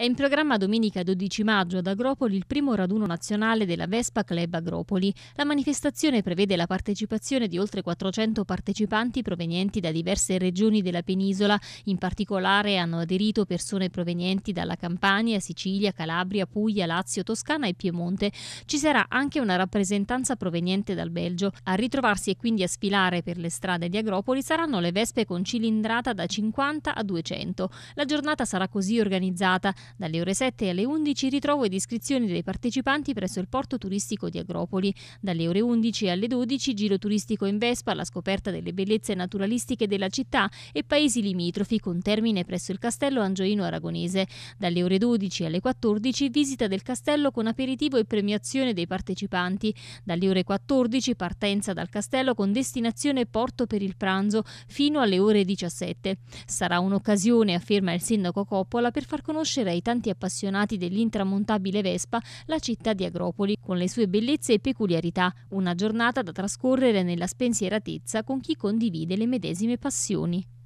È in programma domenica 12 maggio ad Agropoli il primo raduno nazionale della Vespa Club Agropoli. La manifestazione prevede la partecipazione di oltre 400 partecipanti provenienti da diverse regioni della penisola. In particolare hanno aderito persone provenienti dalla Campania, Sicilia, Calabria, Puglia, Lazio, Toscana e Piemonte. Ci sarà anche una rappresentanza proveniente dal Belgio. A ritrovarsi e quindi a sfilare per le strade di Agropoli saranno le vespe con cilindrata da 50 a 200. La giornata sarà così organizzata dalle ore 7 alle 11 ritrovo ed iscrizioni dei partecipanti presso il porto turistico di Agropoli. Dalle ore 11 alle 12 giro turistico in Vespa alla scoperta delle bellezze naturalistiche della città e paesi limitrofi con termine presso il castello Angioino Aragonese. Dalle ore 12 alle 14 visita del castello con aperitivo e premiazione dei partecipanti. Dalle ore 14 partenza dal castello con destinazione Porto per il pranzo fino alle ore 17. Sarà un'occasione, afferma il sindaco Coppola, per far conoscere ai dai tanti appassionati dell'intramontabile Vespa la città di Agropoli, con le sue bellezze e peculiarità, una giornata da trascorrere nella spensieratezza con chi condivide le medesime passioni.